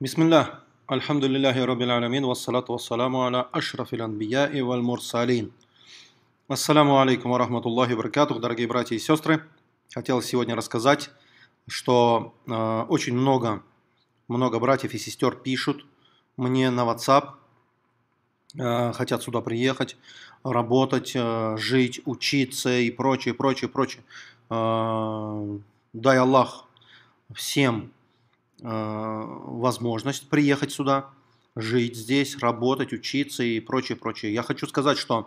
Бисмилля, альхамдулиллахи раббил аламин, вассалату вассаламу аля ашрафил анбия и валь мурсалин. Ассаламу алейкум ва рахматуллахи баракатух, дорогие братья и сестры. Хотел сегодня рассказать, что э, очень много, много братьев и сестер пишут мне на WhatsApp, э, хотят сюда приехать, работать, э, жить, учиться и прочее, прочее, прочее. Э, дай Аллах всем Э, возможность приехать сюда, жить здесь, работать, учиться и прочее, прочее. Я хочу сказать, что э,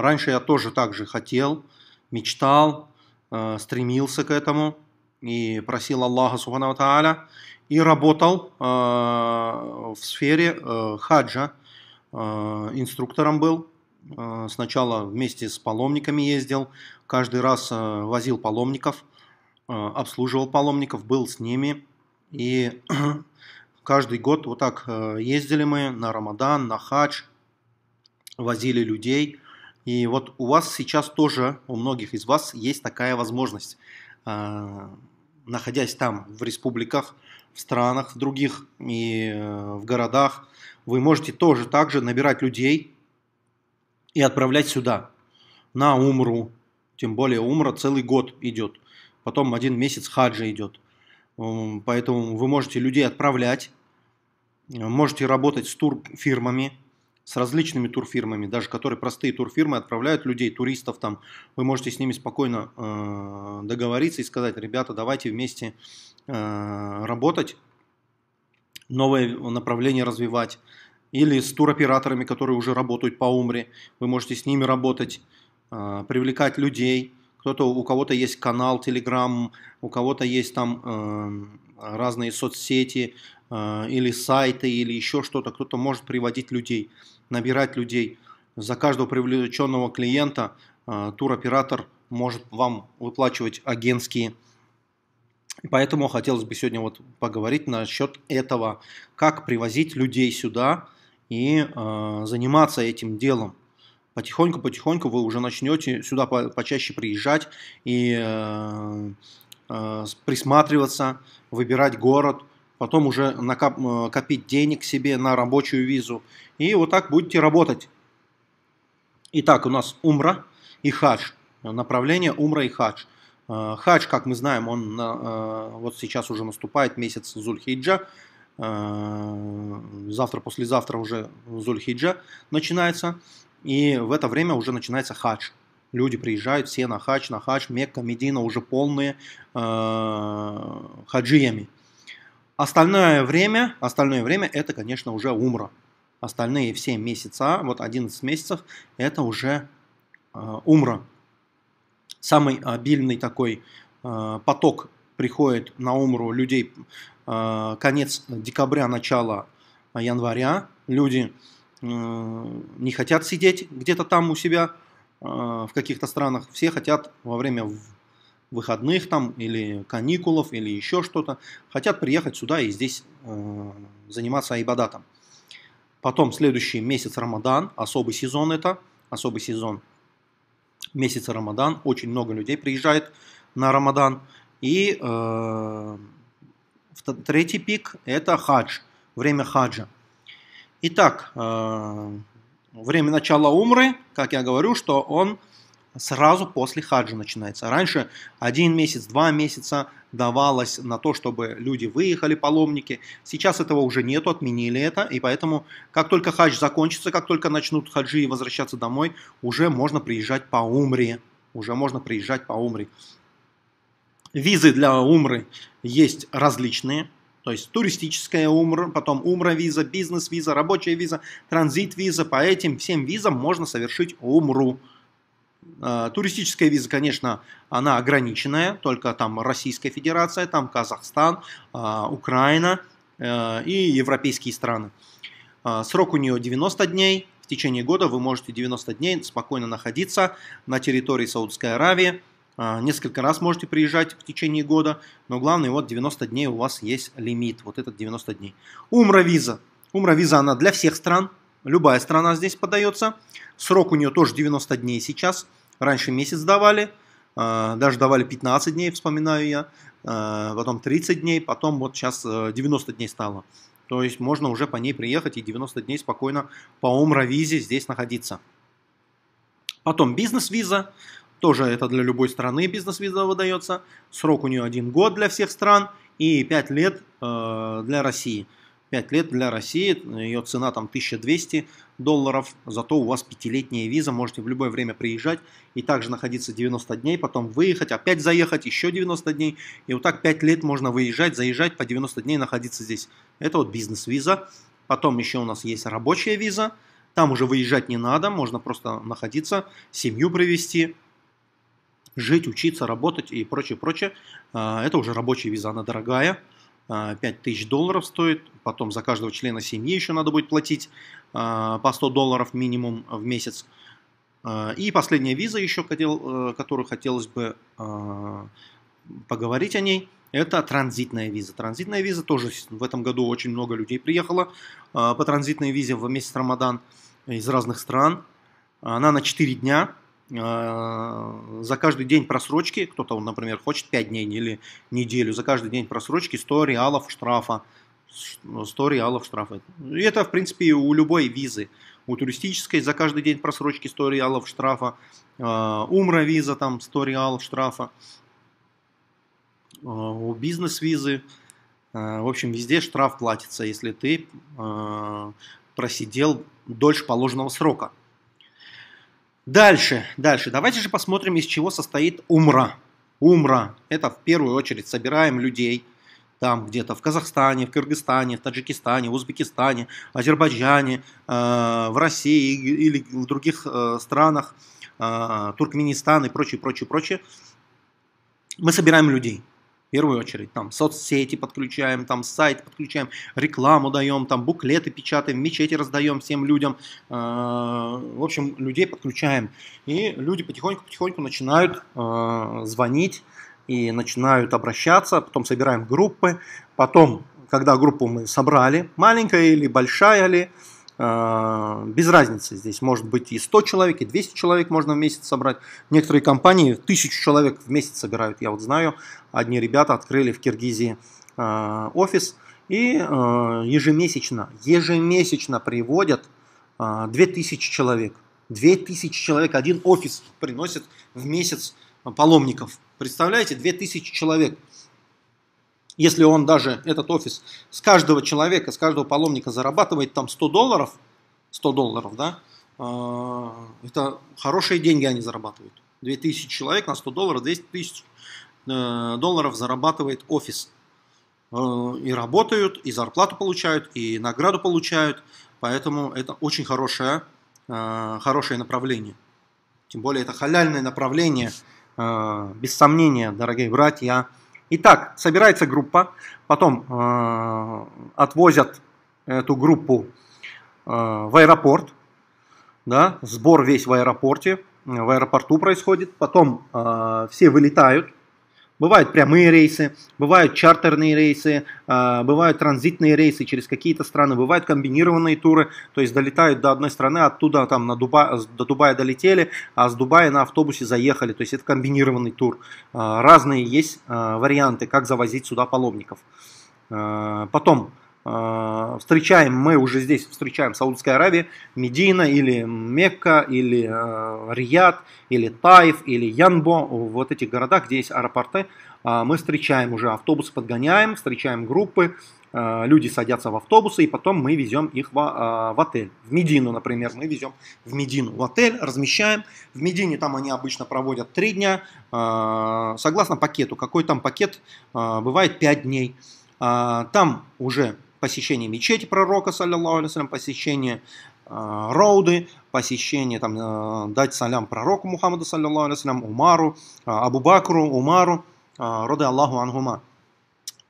раньше я тоже так же хотел, мечтал, э, стремился к этому и просил Аллаха Субхану Тааля и работал в сфере хаджа, инструктором был, сначала вместе с паломниками ездил, каждый раз возил паломников, обслуживал паломников, был с ними – и каждый год вот так э, ездили мы на Рамадан, на хадж, возили людей. И вот у вас сейчас тоже, у многих из вас есть такая возможность, э, находясь там, в республиках, в странах, в других и э, в городах, вы можете тоже так же набирать людей и отправлять сюда, на Умру. Тем более Умра целый год идет. Потом один месяц хаджа идет. Эм, поэтому вы можете людей отправлять, э, можете работать с турфирмами, с различными турфирмами, даже которые простые турфирмы отправляют людей, туристов там, вы можете с ними спокойно э, договориться и сказать, ребята, давайте вместе э, работать, новое направление развивать. Или с туроператорами, которые уже работают по Умре, вы можете с ними работать, э, привлекать людей, кто-то, у кого-то есть канал Telegram, у кого-то есть там э, разные соцсети э, или сайты или еще что-то. Кто-то может приводить людей, набирать людей. За каждого привлеченного клиента э, туроператор может вам выплачивать агентские. поэтому хотелось бы сегодня вот поговорить насчет этого, как привозить людей сюда и э, заниматься этим делом потихоньку-потихоньку вы уже начнете сюда по почаще приезжать и э, э, присматриваться, выбирать город, потом уже накоп э, копить денег себе на рабочую визу. И вот так будете работать. Итак, у нас умра и хадж. Направление умра и хадж. Э, хадж, как мы знаем, он э, вот сейчас уже наступает месяц Зульхиджа. Завтра, послезавтра уже Зульхиджа начинается. И в это время уже начинается хадж. Люди приезжают все на хадж, на хадж, Мекка, Медина уже полные э, хаджиями. Остальное время, остальное время это, конечно, уже умра. Остальные все месяца, вот 11 месяцев, это уже э, умра. Самый обильный такой э, поток приходит на умру людей э, конец декабря, начало января. Люди э, Э, не хотят сидеть где-то там у себя э, в каких-то странах. Все хотят во время выходных там или каникулов или еще что-то, хотят приехать сюда и здесь э, заниматься айбадатом. Потом следующий месяц Рамадан, особый сезон это, особый сезон месяца Рамадан, очень много людей приезжает на Рамадан. И э, третий пик это хадж, время хаджа. Итак, э, время начала умры, как я говорю, что он сразу после хаджа начинается. Раньше один месяц, два месяца давалось на то, чтобы люди выехали, паломники. Сейчас этого уже нет, отменили это, и поэтому как только хадж закончится, как только начнут хаджи и возвращаться домой, уже можно приезжать по умре. Уже можно приезжать по умре. Визы для умры есть различные. То есть туристическая умра, потом умра виза, бизнес виза, рабочая виза, транзит виза. По этим всем визам можно совершить умру. Э, туристическая виза, конечно, она ограниченная, только там Российская Федерация, там Казахстан, э, Украина э, и европейские страны. Срок у нее 90 дней. В течение года вы можете 90 дней спокойно находиться на территории Саудовской Аравии. А, несколько раз можете приезжать в течение года, но главное, вот 90 дней у вас есть лимит, вот этот 90 дней. Умра виза. Умра виза, она для всех стран, любая страна здесь подается. Срок у нее тоже 90 дней сейчас, раньше месяц давали, а, даже давали 15 дней, вспоминаю я, а, потом 30 дней, потом вот сейчас 90 э, дней стало. То есть можно уже по ней приехать и 90 дней спокойно по умра-визе здесь находиться. Потом бизнес-виза. Тоже это для любой страны бизнес-виза выдается. Срок у нее один год для всех стран и 5 лет э, для России. 5 лет для России, ее цена там 1200 долларов, зато у вас пятилетняя виза, можете в любое время приезжать и также находиться 90 дней, потом выехать, опять заехать, еще 90 дней, и вот так 5 лет можно выезжать, заезжать, по 90 дней находиться здесь. Это вот бизнес-виза, потом еще у нас есть рабочая виза, там уже выезжать не надо, можно просто находиться, семью провести жить, учиться, работать и прочее, прочее. А, это уже рабочая виза, она дорогая. 5 а, тысяч долларов стоит, потом за каждого члена семьи еще надо будет платить а, по 100 долларов минимум в месяц. И последняя виза еще, э, которую хотелось бы поговорить о ней, это транзитная виза. Транзитная виза тоже в этом году очень много людей приехало по транзитной визе в месяц Рамадан из разных стран. Она на 4 дня, Э, за каждый день просрочки, кто-то, например, хочет 5 дней или неделю, за каждый день просрочки 100 реалов штрафа. 100 реалов штрафа. И это, в принципе, у любой визы. У туристической за каждый день просрочки 100 реалов штрафа. Э, умра виза там 100 реалов штрафа. Э, у бизнес-визы. В общем, везде штраф платится, если ты просидел дольше положенного срока. Дальше, дальше. Давайте же посмотрим, из чего состоит умра. Умра – это в первую очередь собираем людей там где-то в Казахстане, в Кыргызстане, в Таджикистане, Узбекистане, Азербайджане, э, в России или в других э, странах, э, Туркменистан и прочее, прочее, прочее. Мы собираем людей. В первую очередь, там соцсети подключаем, там сайт подключаем, рекламу даем, там буклеты печатаем, мечети раздаем всем людям. Э, в общем, людей подключаем. И люди потихоньку-потихоньку начинают э, звонить и начинают обращаться, потом собираем группы, потом, когда группу мы собрали, маленькая или большая ли, Э, без разницы здесь может быть и 100 человек, и 200 человек можно в месяц собрать. Некоторые компании тысячу человек в месяц собирают. Я вот знаю, одни ребята открыли в Киргизии э, офис и э, ежемесячно, ежемесячно приводят 2000 человек. 2000 человек, один офис приносит в месяц паломников. Представляете, 2000 человек. Если он даже, этот офис, с каждого человека, с каждого паломника зарабатывает там 100 долларов, 100 долларов, да, а, это хорошие деньги они зарабатывают. 2000 человек на 100 долларов, 200 тысяч э, долларов зарабатывает офис. Э, и работают, и зарплату получают, и награду получают. Поэтому это очень хорошее, э, хорошее направление. Тем более это халяльное направление. Без сомнения, дорогие братья, Итак, собирается группа, потом э, отвозят эту группу э, в аэропорт, да, сбор весь в аэропорте, в аэропорту происходит, потом э, все вылетают, Бывают прямые рейсы, бывают чартерные рейсы, а, бывают транзитные рейсы через какие-то страны, бывают комбинированные туры, то есть долетают до одной страны, оттуда там на Дуба, до Дубая долетели, а с Дубая на автобусе заехали, то есть это комбинированный тур. А, разные есть а, варианты, как завозить сюда паломников. Потом, а, встречаем, мы уже здесь встречаем Саудовская Аравия, Медина или Мекка, или э, Рияд, или Таиф, или Янбо, вот этих городах, где есть аэропорты, а, мы встречаем уже автобусы, подгоняем, встречаем группы, люди садятся в автобусы, и потом мы везем их в, в отель. В Медину, например, мы везем в Медину в отель, размещаем. В Медине там они обычно проводят 3 дня, согласно пакету. Какой там пакет? Бывает 5 дней. Там уже посещение мечети пророка, саллиллаху алейсалям, посещение э, Роуды, посещение, там, э, дать салям пророку Мухаммаду, саллиллаху алейсалям, Умару, э, Абу Бакру, Умару, роды Аллаху Ангума.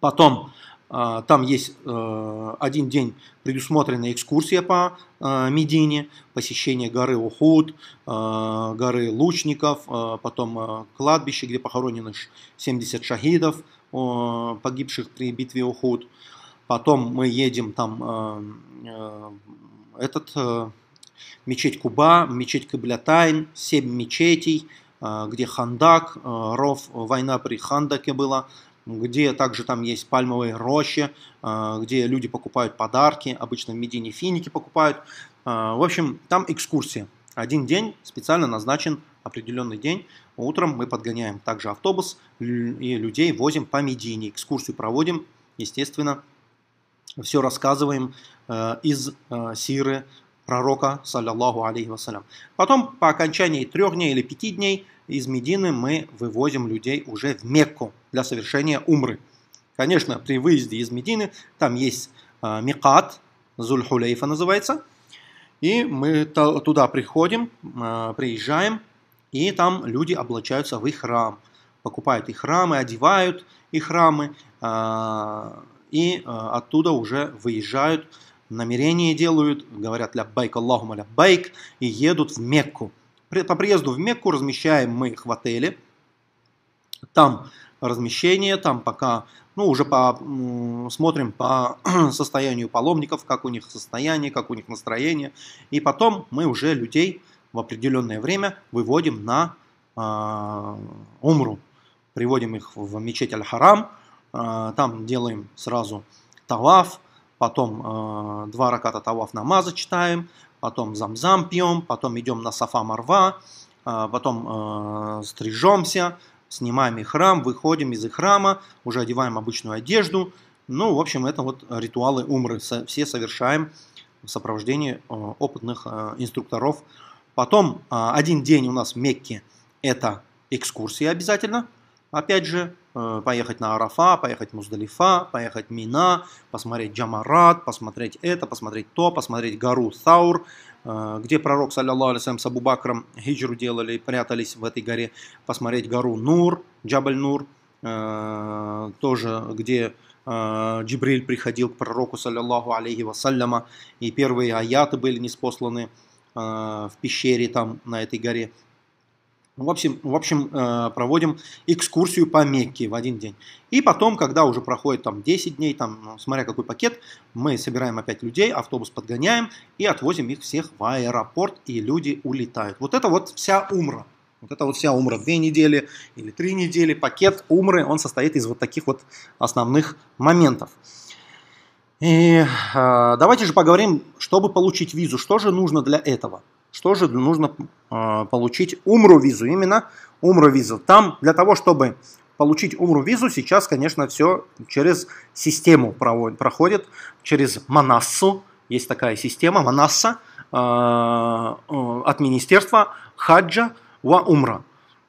Потом там есть один день предусмотрена экскурсия по Медине, посещение горы Ухуд, горы Лучников, потом кладбище, где похоронены 70 шахидов, погибших при битве Ухуд. Потом мы едем там э, э, этот э, мечеть Куба, мечеть Каблятайн, семь мечетей, э, где Хандак, э, ров, война при Хандаке была, где также там есть пальмовые рощи, э, где люди покупают подарки, обычно в Медине финики покупают. Э, в общем, там экскурсия. Один день специально назначен определенный день. Утром мы подгоняем также автобус и людей возим по Медине. Экскурсию проводим, естественно, все рассказываем э, из э, сиры пророка, саллиллаху алейхи вассалям. Потом, по окончании трех дней или пяти дней, из Медины мы вывозим людей уже в Мекку для совершения умры. Конечно, при выезде из Медины там есть э, мекат Зульхулейфа называется, и мы туда приходим, приезжаем, и там люди облачаются в их храм. Покупают их храмы, одевают их храмы, и э, оттуда уже выезжают, намерение делают, говорят ля байк Аллахума ля байк и едут в Мекку. По приезду в Мекку размещаем мы их в отеле. Там размещение, там пока, ну, уже по, смотрим по состоянию паломников, как у них состояние, как у них настроение. И потом мы уже людей в определенное время выводим на э, умру. Приводим их в мечеть Аль-Харам, Э, там делаем сразу таваф, потом э, два раката таваф намаза читаем, потом замзам пьем, потом идем на сафа марва, э, потом стрижемся, снимаем храм, выходим из храма, уже одеваем обычную одежду. Ну, в общем, это вот ритуалы умры. Все совершаем в сопровождении опытных инструкторов. Потом один день у нас в Мекке – это экскурсия обязательно. Опять же, Э, поехать на Арафа, поехать в Муздалифа, поехать Мина, посмотреть Джамарат, посмотреть это, посмотреть то, посмотреть гору Саур, э, где пророк, саллиллаху алейсалям, с Абу хиджру делали и прятались в этой горе, посмотреть гору Нур, Джабль Нур, э, тоже, где Джибриль приходил к пророку, саллиллаху алейхи вассаляма, и первые аяты были неспосланы в пещере там, на этой горе. Ну, в общем, в общем э, проводим экскурсию по Мекке в один день. И потом, когда уже проходит там 10 дней, там, ну, смотря какой пакет, мы собираем опять людей, автобус подгоняем и отвозим их всех в аэропорт, и люди улетают. Вот это вот вся умра. Вот это вот вся умра. Две недели или три недели. Пакет умры, он состоит из вот таких вот основных моментов. И э, давайте же поговорим, чтобы получить визу, что же нужно для этого. Что же нужно а, получить умру визу? Именно умру визу. Там для того, чтобы получить умру визу, сейчас, конечно, все через систему проходит, через Манассу. Есть такая система Манасса а, от министерства Хаджа Ва Умра.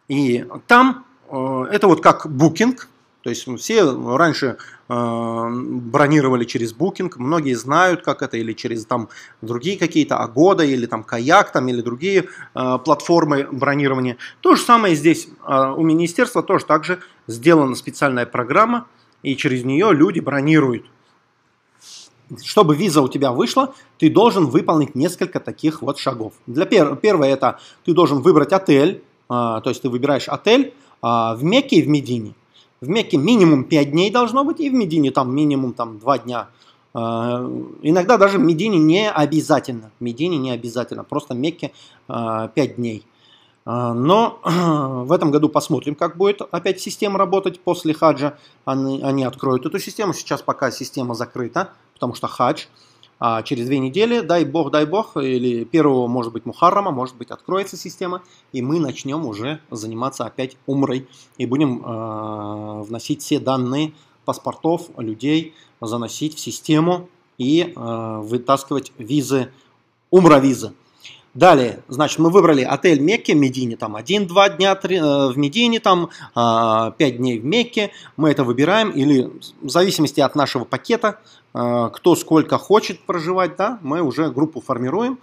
И там э, это вот как букинг, то есть все раньше э, бронировали через Booking, многие знают, как это, или через там другие какие-то Агода, или там Каяк, там, или другие э, платформы бронирования. То же самое здесь э, у министерства тоже также сделана специальная программа, и через нее люди бронируют. Чтобы виза у тебя вышла, ты должен выполнить несколько таких вот шагов. Для пер- первое это ты должен выбрать отель, э, то есть ты выбираешь отель э, в Мекке и в Медине. В Мекке минимум 5 дней должно быть, и в Медине там минимум там, 2 дня. А, иногда даже в Медине не обязательно. В Медине не обязательно, просто в Мекке 5 а, дней. А, но в этом году посмотрим, как будет опять система работать после хаджа. Они, они откроют эту систему. Сейчас пока система закрыта, потому что хадж – а через две недели, дай бог, дай бог, или первого, может быть, Мухаррама, может быть, откроется система, и мы начнем уже заниматься опять умрой, и будем э, вносить все данные паспортов людей, заносить в систему и э, вытаскивать визы, умра-визы. Далее, значит, мы выбрали отель Мекки, Медине там 1-2 дня э, в Медине, там 5 а, дней в Мекке. Мы это выбираем или в зависимости от нашего пакета Э, кто сколько хочет проживать, да, мы уже группу формируем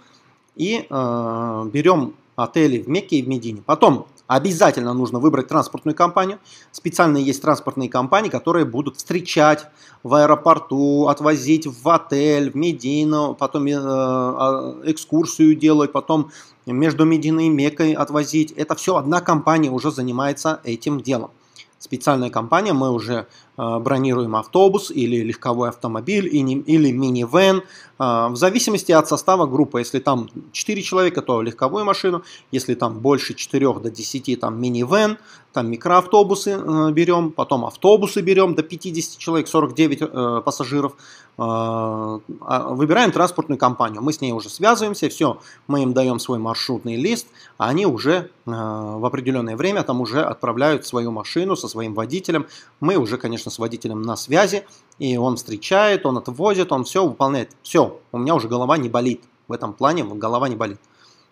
и э, берем отели в Мекке и в Медине. Потом обязательно нужно выбрать транспортную компанию. Специально есть транспортные компании, которые будут встречать в аэропорту, отвозить в отель, в Медину, потом э, а, экскурсию делать, потом между Мединой и Меккой отвозить. Это все одна компания уже занимается этим делом специальная компания, мы уже э, бронируем автобус или легковой автомобиль и не, или минивэн, э, в зависимости от состава группы. Если там 4 человека, то легковую машину, если там больше 4 до 10, там минивэн, там микроавтобусы э, берем, потом автобусы берем до 50 человек, 49 э, пассажиров, а, а, выбираем транспортную компанию, мы с ней уже связываемся, все, мы им даем свой маршрутный лист, а они уже а, в определенное время там уже отправляют свою машину со своим водителем, мы уже, конечно, с водителем на связи, и он встречает, он отвозит, он все выполняет, все, у меня уже голова не болит, в этом плане голова не болит.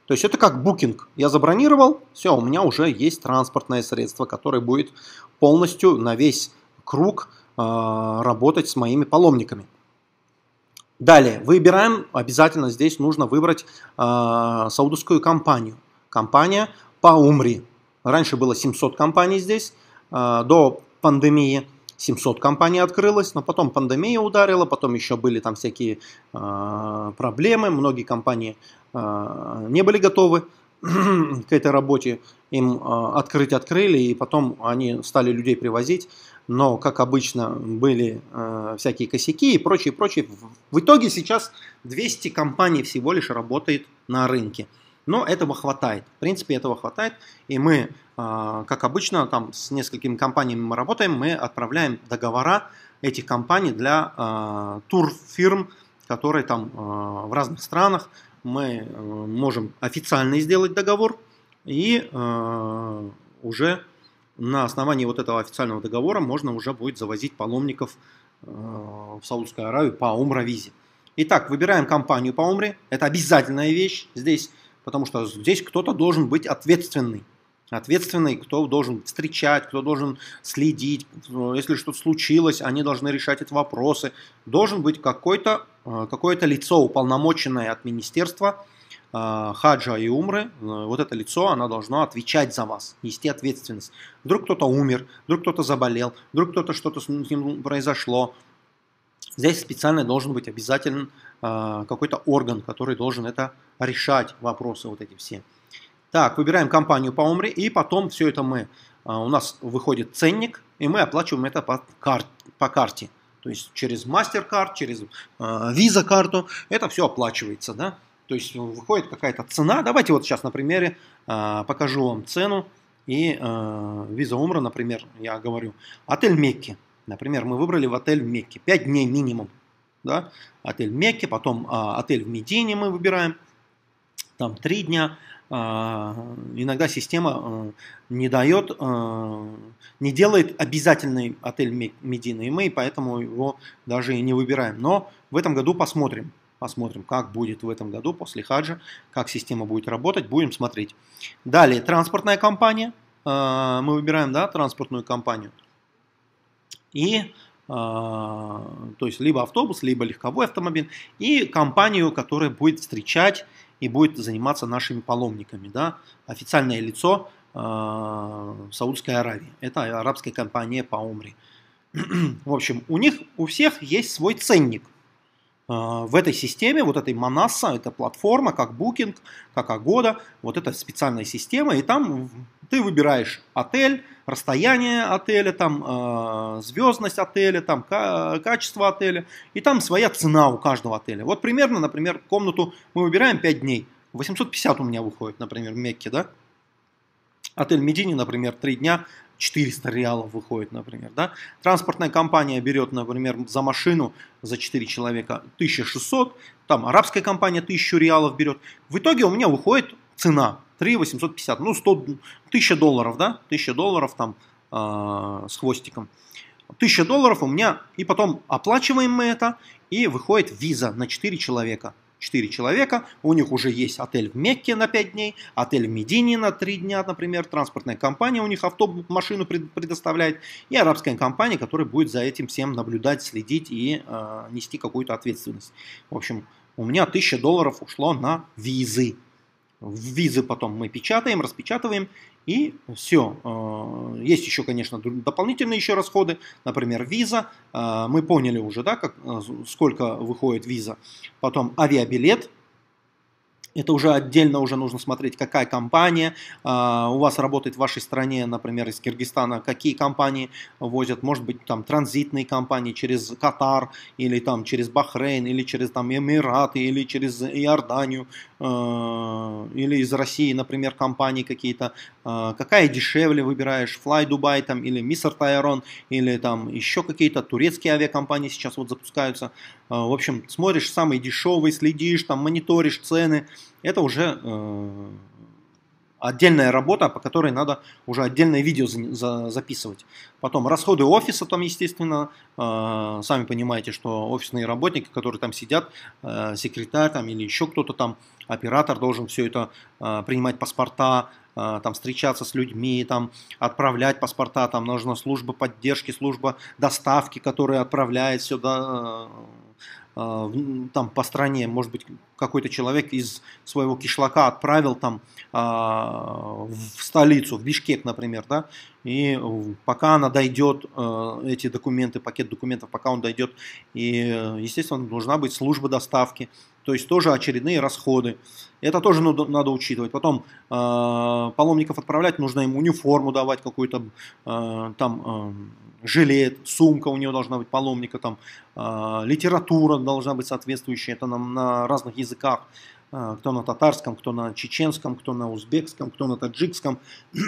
То есть это как букинг. Я забронировал, все, у меня уже есть транспортное средство, которое будет полностью на весь круг э, работать с моими паломниками. Далее, выбираем, обязательно здесь нужно выбрать э, саудовскую компанию. Компания по Умри. Раньше было 700 компаний здесь, э, до пандемии 700 компаний открылось, но потом пандемия ударила, потом еще были там всякие э, проблемы, многие компании э, не были готовы к этой работе, им э, открыть открыли, и потом они стали людей привозить но, как обычно, были э, всякие косяки и прочее, прочее. В итоге сейчас 200 компаний всего лишь работает на рынке. Но этого хватает. В принципе, этого хватает. И мы, э, как обычно, там с несколькими компаниями мы работаем, мы отправляем договора этих компаний для э, турфирм, которые там э, в разных странах. Мы можем официально сделать договор и уже на основании вот этого официального договора можно уже будет завозить паломников э, в Саудовскую Аравию по умра-визе. Итак, выбираем компанию по умре. Это обязательная вещь здесь, потому что здесь кто-то должен быть ответственный. Ответственный, кто должен встречать, кто должен следить. Если что-то случилось, они должны решать эти вопросы. Должен быть какой-то э, какое-то лицо, уполномоченное от министерства, Э, хаджа и умры, э, вот это лицо, оно должно отвечать за вас, нести ответственность. Вдруг кто-то умер, вдруг кто-то заболел, вдруг кто-то что-то с ним произошло. Здесь специально должен быть обязательно э, какой-то орган, который должен это решать, вопросы вот эти все. Так, выбираем компанию по умре, и потом все это мы, у нас выходит ценник, и мы оплачиваем это по, кар по карте. То есть через MasterCard, через Visa карту, это все оплачивается, да. То есть ну, выходит какая-то цена. Давайте вот сейчас на примере э, покажу вам цену. И э, виза Умра, например, я говорю, отель Мекки. Например, мы выбрали в отель Мекки. 5 дней минимум. Да? Отель Мекки, потом э, отель в Медине мы выбираем. Там 3 дня. Э, иногда система э, не дает, э, не делает обязательный отель Медины. И мы поэтому его даже и не выбираем. Но в этом году посмотрим посмотрим, как будет в этом году после хаджа, как система будет работать, будем смотреть. Далее, транспортная компания, э, мы выбираем да, транспортную компанию. И э, то есть либо автобус, либо легковой автомобиль, и компанию, которая будет встречать и будет заниматься нашими паломниками. Да? Официальное лицо э, Саудской Аравии. Это арабская компания по Умри. В общем, у них у всех есть свой ценник. Э, в этой системе, вот этой Манаса, это платформа, как Booking, как Agoda, вот это специальная система, и там ты выбираешь отель, расстояние отеля, там э, звездность отеля, там качество отеля, и там своя цена у каждого отеля. Вот примерно, например, комнату мы выбираем 5 дней, 850 у меня выходит, например, в Мекке, да, Отель Медини, например, 3 дня, 400 реалов выходит, например. Да? Транспортная компания берет, например, за машину за 4 человека 1600, там арабская компания 1000 реалов берет. В итоге у меня выходит цена 3850, ну 100, 1000 долларов, да, 1000 долларов там э, с хвостиком. 1000 долларов у меня, и потом оплачиваем мы это, и выходит виза на 4 человека – 4 человека, у них уже есть отель в Мекке на 5 дней, отель в Медине на 3 дня, например, транспортная компания у них автобус, машину предоставляет, и арабская компания, которая будет за этим всем наблюдать, следить и э, нести какую-то ответственность. В общем, у меня 1000 долларов ушло на визы. Визы потом мы печатаем, распечатываем и все. Э, есть еще, конечно, дополнительные еще расходы, например, виза. Э, мы поняли уже, да, как, э, сколько выходит виза. Потом авиабилет. Это уже отдельно уже нужно смотреть, какая компания у вас работает в вашей стране, например, из Киргизстана, какие компании возят, может быть, там транзитные компании через Катар или там через Бахрейн или через там Эмираты или через Иорданию Э, или из России, например, компании какие-то, э, какая дешевле выбираешь, Fly Dubai там, или Mr. Tyron, или там еще какие-то турецкие авиакомпании сейчас вот запускаются. Э, в общем, смотришь самый дешевый, следишь, там мониторишь цены, это уже отдельная работа, по которой надо уже отдельное видео за, за, записывать. Потом расходы офиса там, естественно, э, сами понимаете, что офисные работники, которые там сидят, э, секретарь там или еще кто-то там, оператор должен все это э, принимать паспорта, э, там встречаться с людьми, там отправлять паспорта, там нужна служба поддержки, служба доставки, которая отправляет сюда э, Э, там по стране, может быть, какой-то человек из своего кишлака отправил там а, в столицу, в Бишкек, например, да, и э, пока она дойдет, э, эти документы, пакет документов, пока он дойдет, и, э, естественно, должна быть служба доставки, то есть тоже очередные расходы. Это тоже надо, надо учитывать. Потом э, паломников отправлять, нужно им униформу давать какую-то, э, там, э, жилет, сумка у него должна быть паломника, там, э, литература должна быть соответствующая, это нам на разных языках. А, кто на татарском, кто на чеченском, кто на узбекском, кто на таджикском.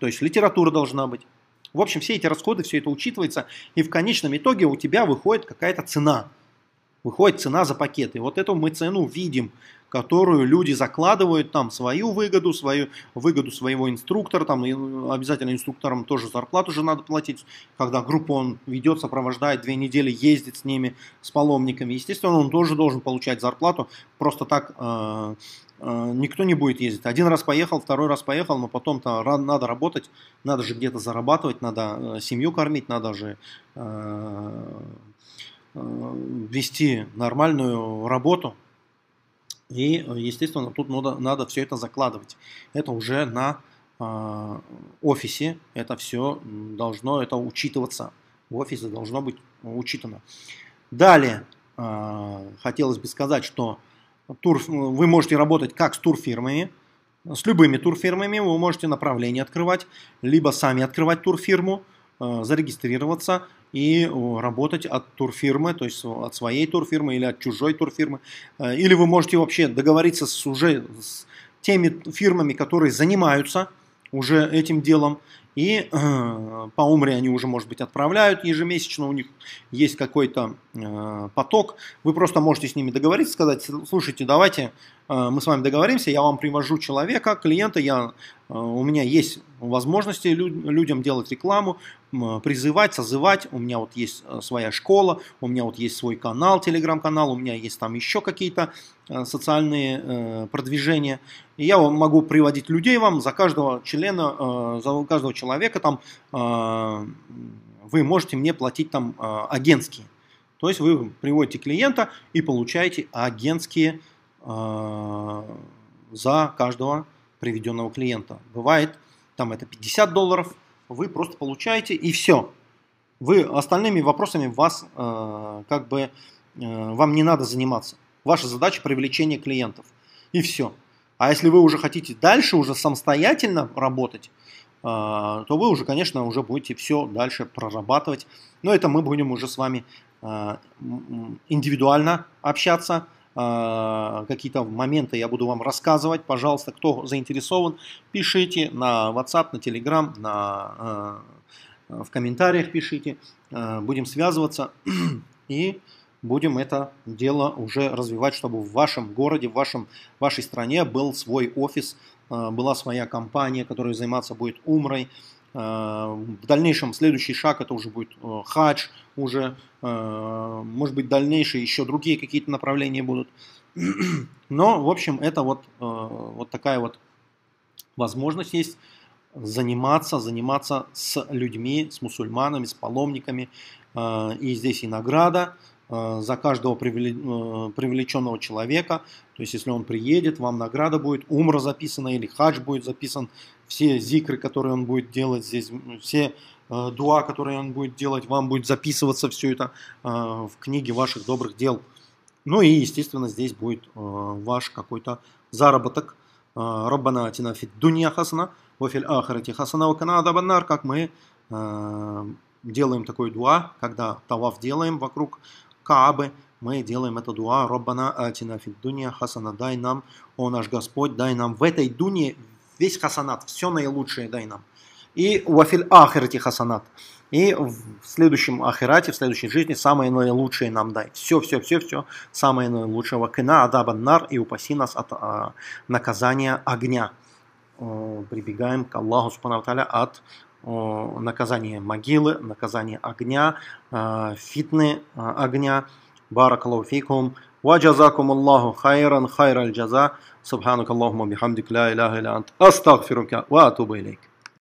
То есть литература должна быть. В общем, все эти расходы, все это учитывается, и в конечном итоге у тебя выходит какая-то цена. Выходит цена за пакеты. Вот эту мы цену видим которую люди закладывают там свою выгоду, свою выгоду своего инструктора, там ну, обязательно инструкторам тоже зарплату же надо платить, когда группу он ведет, сопровождает две недели, ездит с ними, с паломниками, естественно, он тоже должен получать зарплату, просто так э, э, никто не будет ездить. Один раз поехал, второй раз поехал, но потом-то надо работать, надо же где-то зарабатывать, надо э, семью кормить, надо же вести нормальную работу, и, э, естественно, тут надо, надо все это закладывать. Это уже на э, офисе, это все должно это учитываться. В офисе должно быть учитано. Далее, э, хотелось бы сказать, что тур, э, вы можете работать как с турфирмами, с любыми турфирмами вы можете направление открывать, либо сами открывать турфирму, Э, зарегистрироваться и работать от турфирмы, то есть от своей турфирмы или от чужой турфирмы. Э, или вы можете вообще договориться с уже с теми фирмами, которые занимаются уже этим делом, и э, по Умре они уже, может быть, отправляют ежемесячно, у них есть какой-то э, поток. Вы просто можете с ними договориться, сказать, слушайте, давайте э, мы с вами договоримся, я вам привожу человека, клиента, я, э, у меня есть возможности лю- людям делать рекламу, э, призывать, созывать, у меня вот есть э, своя школа, у меня вот есть свой канал, телеграм-канал, у меня есть там еще какие-то э, социальные э, продвижения. И я могу приводить людей вам за каждого члена, э, за каждого человека человека там, э, вы можете мне платить там э, агентские. То есть вы приводите клиента и получаете агентские э, за каждого приведенного клиента. Бывает, там это 50 долларов, вы просто получаете и все. Вы остальными вопросами вас как бы вам не надо заниматься. Ваша задача привлечение клиентов. И все. А если вы уже хотите дальше уже самостоятельно работать, а, то вы уже, конечно, уже будете все дальше прорабатывать. Но это мы будем уже с вами а, индивидуально общаться. А, какие-то моменты я буду вам рассказывать. Пожалуйста, кто заинтересован, пишите на WhatsApp, на Telegram, на, в комментариях пишите. Будем связываться и будем это дело уже развивать, чтобы в вашем городе, в вашем, вашей стране был свой офис – Э, была своя компания, которая заниматься будет умрой. Э, в дальнейшем следующий шаг это уже будет э, хадж, уже, может быть, дальнейшие еще другие какие-то направления будут. Но, в общем, это вот, вот такая вот возможность есть заниматься, заниматься с людьми, с мусульманами, с паломниками. И здесь и награда – Э, за каждого э, привлеченного человека. То есть, если он приедет, вам награда будет, умра записана или хадж будет записан, все зикры, которые он будет делать здесь, все э, дуа, которые он будет делать, вам будет записываться все это в книге ваших добрых дел. Ну и, естественно, здесь будет ваш какой-то заработок. Раббана атина фид дунья хасана, вафиль ахарати хасана, вакана адабаннар, как мы делаем такой дуа, когда тавав делаем вокруг Каабы, мы делаем это дуа Роббана Атина Фиддуния Хасана, дай нам, о наш Господь, дай нам в этой дуне весь хасанат, все наилучшее дай нам. И Уафиль Ахирати хасанат. И в следующем ахирате, в следующей жизни самое наилучшее нам дай. Все, все, все, все, самое наилучшее. Вакина адабан нар и упаси нас от а, наказания огня. Прибегаем к Аллаху Субхану от наказание могилы, наказание огня, фитны огня. Баракаллаху фикум. وجزاكم الله خيرا خير الجزاء سبحانك اللهم وبحمدك لا إله إلا أنت أستغفرك وأتوب إليك